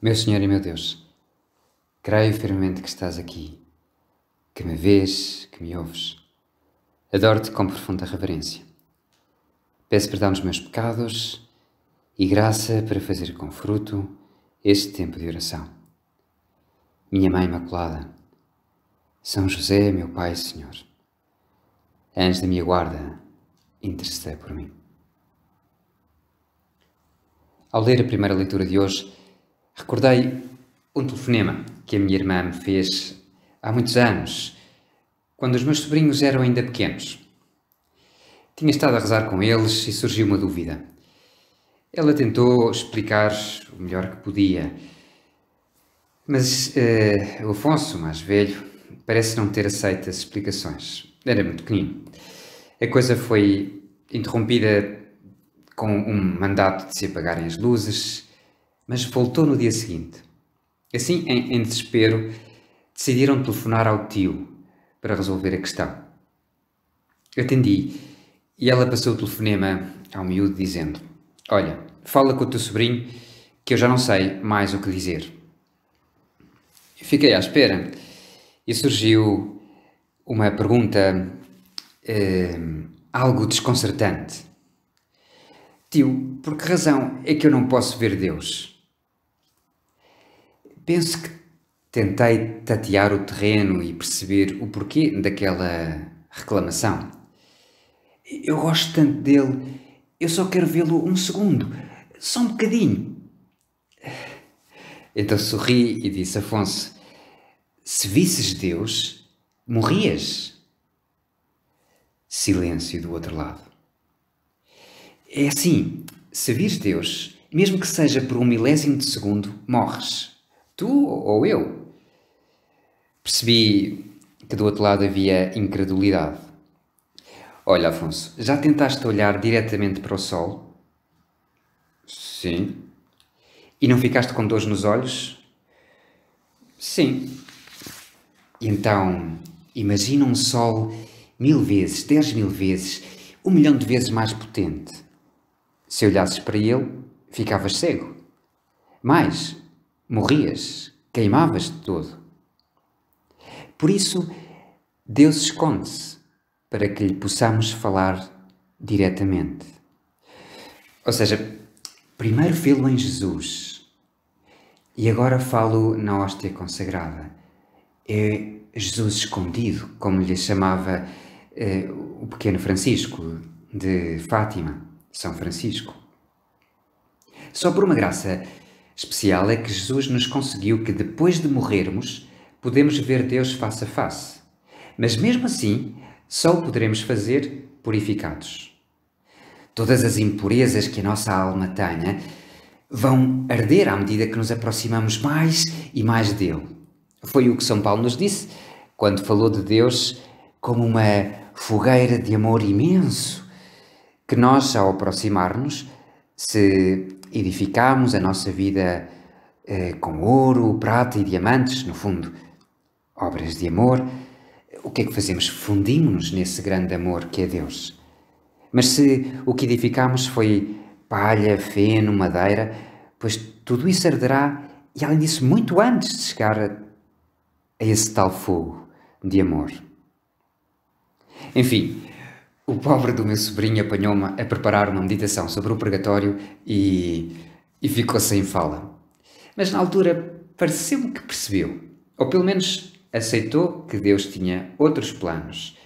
Meu Senhor e meu Deus, creio firmemente que estás aqui, que me vês, que me ouves. Adoro-te com profunda reverência. Peço perdão dos meus pecados e graça para fazer com fruto este tempo de oração. Minha Mãe Imaculada, São José, meu Pai e Senhor, antes da minha guarda, intercedei por mim. Ao ler a primeira leitura de hoje, recordei um telefonema que a minha irmã me fez há muitos anos, quando os meus sobrinhos eram ainda pequenos. Tinha estado a rezar com eles e surgiu uma dúvida. Ela tentou explicar o melhor que podia, mas uh, o Afonso, mais velho, parece não ter aceito as explicações. Era muito pequenino. A coisa foi interrompida com um mandato de se apagarem as luzes mas voltou no dia seguinte. Assim, em, em desespero, decidiram telefonar ao tio para resolver a questão. Atendi e ela passou o telefonema ao miúdo dizendo: Olha, fala com o teu sobrinho que eu já não sei mais o que dizer. Fiquei à espera e surgiu uma pergunta eh, algo desconcertante. Tio, por que razão é que eu não posso ver Deus? Penso que tentei tatear o terreno e perceber o porquê daquela reclamação. Eu gosto tanto dele, eu só quero vê-lo um segundo, só um bocadinho. Então sorri e disse Afonso: Se visses Deus, morrias. Silêncio do outro lado. É assim: se vires Deus, mesmo que seja por um milésimo de segundo, morres. Tu ou eu? Percebi que do outro lado havia incredulidade. Olha, Afonso, já tentaste olhar diretamente para o sol? Sim. E não ficaste com dores nos olhos? Sim. Então, imagina um sol mil vezes, dez mil vezes, um milhão de vezes mais potente. Se olhasses para ele, ficavas cego. Mais, morrias, queimavas de todo. Por isso, Deus esconde-se para que lhe possamos falar diretamente. Ou seja, primeiro vê-lo em Jesus e agora falo na hóstia consagrada. É Jesus escondido, como lhe chamava eh, o pequeno Francisco de Fátima, São Francisco. Só por uma graça Especial é que Jesus nos conseguiu que depois de morrermos, podemos ver Deus face a face. Mas mesmo assim, só o poderemos fazer purificados. Todas as impurezas que a nossa alma tenha vão arder à medida que nos aproximamos mais e mais dele. Foi o que São Paulo nos disse quando falou de Deus como uma fogueira de amor imenso, que nós, ao aproximar-nos, se edificamos a nossa vida eh, com ouro, prata e diamantes, no fundo, obras de amor, o que é que fazemos? Fundimos-nos nesse grande amor que é Deus. Mas se o que edificamos foi palha, feno, madeira, pois tudo isso arderá, e além disso, muito antes de chegar a, a esse tal fogo de amor. Enfim, o pobre do meu sobrinho apanhou-me a preparar uma meditação sobre o purgatório e, e ficou sem fala. Mas na altura pareceu-me que percebeu, ou pelo menos aceitou que Deus tinha outros planos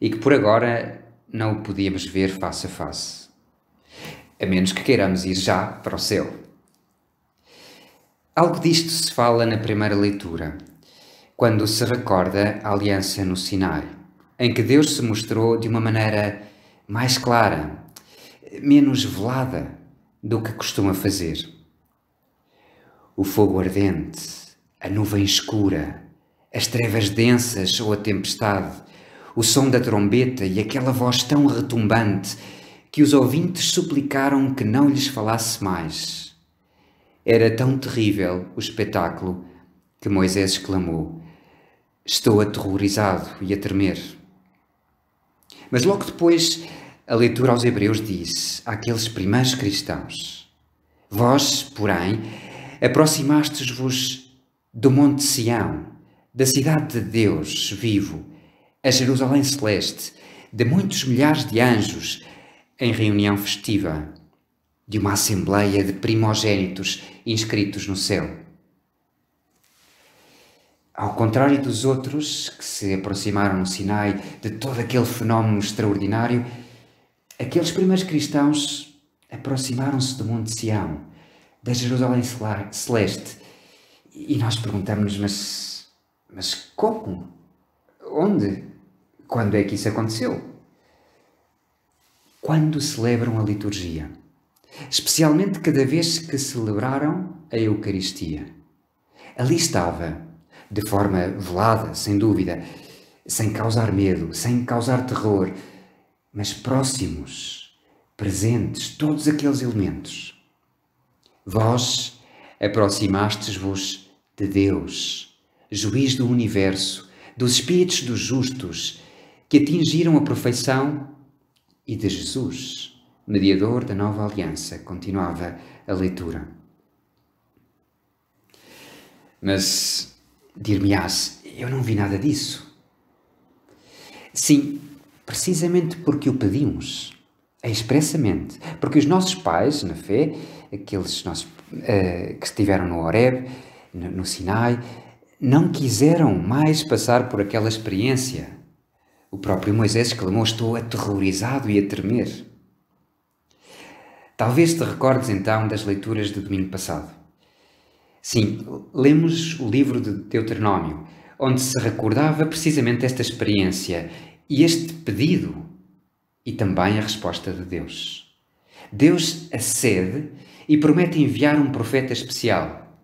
e que por agora não o podíamos ver face a face. A menos que queiramos ir já para o céu. Algo disto se fala na primeira leitura, quando se recorda a aliança no Sinai em que Deus se mostrou de uma maneira mais clara, menos velada do que costuma fazer. O fogo ardente, a nuvem escura, as trevas densas ou a tempestade, o som da trombeta e aquela voz tão retumbante que os ouvintes suplicaram que não lhes falasse mais. Era tão terrível o espetáculo que Moisés exclamou: Estou aterrorizado e a tremer. Mas logo depois, a leitura aos Hebreus diz àqueles primeiros cristãos: Vós, porém, aproximastes-vos do Monte Sião, da cidade de Deus vivo, a Jerusalém celeste, de muitos milhares de anjos, em reunião festiva, de uma assembleia de primogênitos inscritos no céu. Ao contrário dos outros que se aproximaram no Sinai de todo aquele fenómeno extraordinário, aqueles primeiros cristãos aproximaram-se do Monte Sião, da Jerusalém Celeste. E nós perguntamos-nos, mas, mas como? Onde? Quando é que isso aconteceu? Quando celebram a liturgia, especialmente cada vez que celebraram a Eucaristia. Ali estava de forma velada, sem dúvida, sem causar medo, sem causar terror, mas próximos, presentes, todos aqueles elementos. Vós aproximastes-vos de Deus, juiz do universo, dos espíritos dos justos, que atingiram a perfeição, e de Jesus, mediador da nova aliança, continuava a leitura. Mas Dir-me-ás, eu não vi nada disso. Sim, precisamente porque o pedimos, eh, expressamente. Porque os nossos pais, na fé, aqueles nossos, uh, que estiveram no Horeb, no, no Sinai, não quiseram mais passar por aquela experiência. O próprio Moisés exclamou: Estou aterrorizado e a tremer. Talvez te recordes então das leituras do domingo passado. Sim, lemos o livro de Deuteronômio, onde se recordava precisamente esta experiência e este pedido e também a resposta de Deus. Deus acede e promete enviar um profeta especial.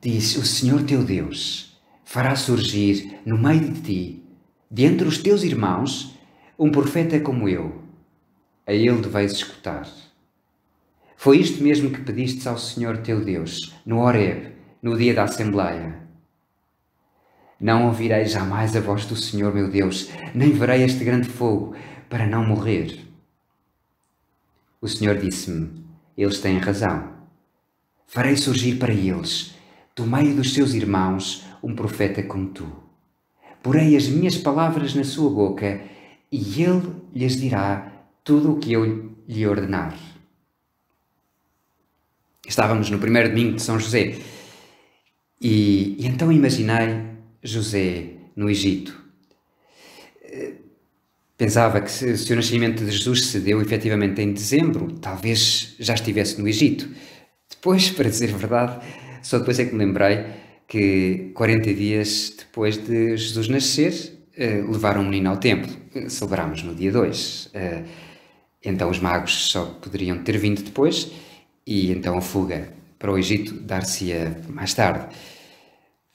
Diz: O Senhor teu Deus fará surgir no meio de ti, dentre os teus irmãos, um profeta como eu. A ele deveis escutar. Foi isto mesmo que pedistes ao Senhor teu Deus, no Horeb, no dia da Assembleia. Não ouvirei jamais a voz do Senhor meu Deus, nem verei este grande fogo, para não morrer. O Senhor disse-me: Eles têm razão. Farei surgir para eles, do meio dos seus irmãos, um profeta como tu. Porei as minhas palavras na sua boca, e ele lhes dirá tudo o que eu lhe ordenar. Estávamos no primeiro domingo de São José. E, e então imaginei José no Egito. Eh, pensava que se, se o nascimento de Jesus se deu efetivamente em dezembro, talvez já estivesse no Egito. Depois, para dizer a verdade, só depois é que me lembrei que 40 dias depois de Jesus nascer, eh, levaram o menino ao templo. Eh, Celebrámos no dia 2. Então os magos só poderiam ter vindo depois e então a fuga para o Egito dar-se-ia mais tarde.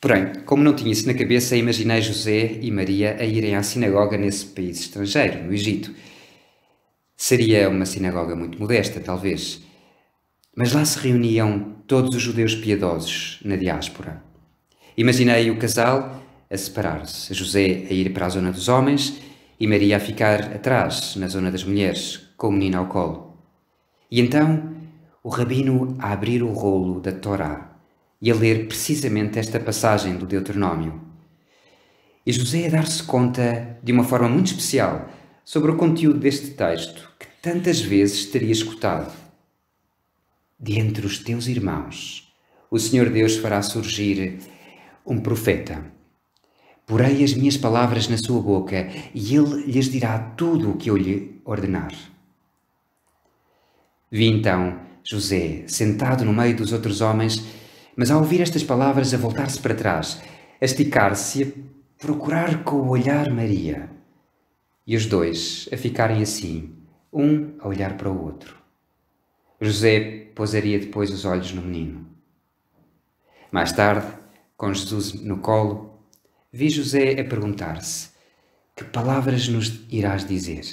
Porém, como não tinha isso na cabeça, imaginei José e Maria a irem à sinagoga nesse país estrangeiro, no Egito. Seria uma sinagoga muito modesta, talvez, mas lá se reuniam todos os judeus piedosos na diáspora. Imaginei o casal a separar-se, José a ir para a zona dos homens e Maria a ficar atrás, na zona das mulheres, com o menino ao colo. E então o rabino a abrir o rolo da Torá e a ler precisamente esta passagem do Deuteronômio. E José a dar-se conta, de uma forma muito especial, sobre o conteúdo deste texto que tantas vezes teria escutado. Dentre os teus irmãos, o Senhor Deus fará surgir um profeta. Porei as minhas palavras na sua boca e ele lhes dirá tudo o que eu lhe ordenar. Vi então José, sentado no meio dos outros homens, mas ao ouvir estas palavras, a voltar-se para trás, a esticar-se, a procurar com o olhar Maria. E os dois a ficarem assim, um a olhar para o outro. José pousaria depois os olhos no menino. Mais tarde, com Jesus no colo, vi José a perguntar-se: Que palavras nos irás dizer?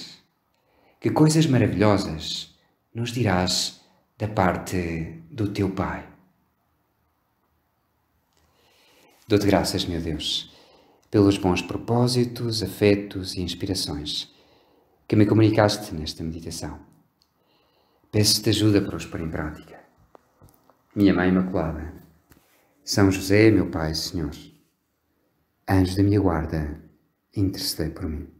Que coisas maravilhosas nos dirás da parte do teu Pai. Dou-te graças, meu Deus, pelos bons propósitos, afetos e inspirações que me comunicaste nesta meditação. Peço-te ajuda para os pôr em prática. Minha Mãe Imaculada, São José, meu Pai, Senhor, anjo da minha guarda, intercedei por mim.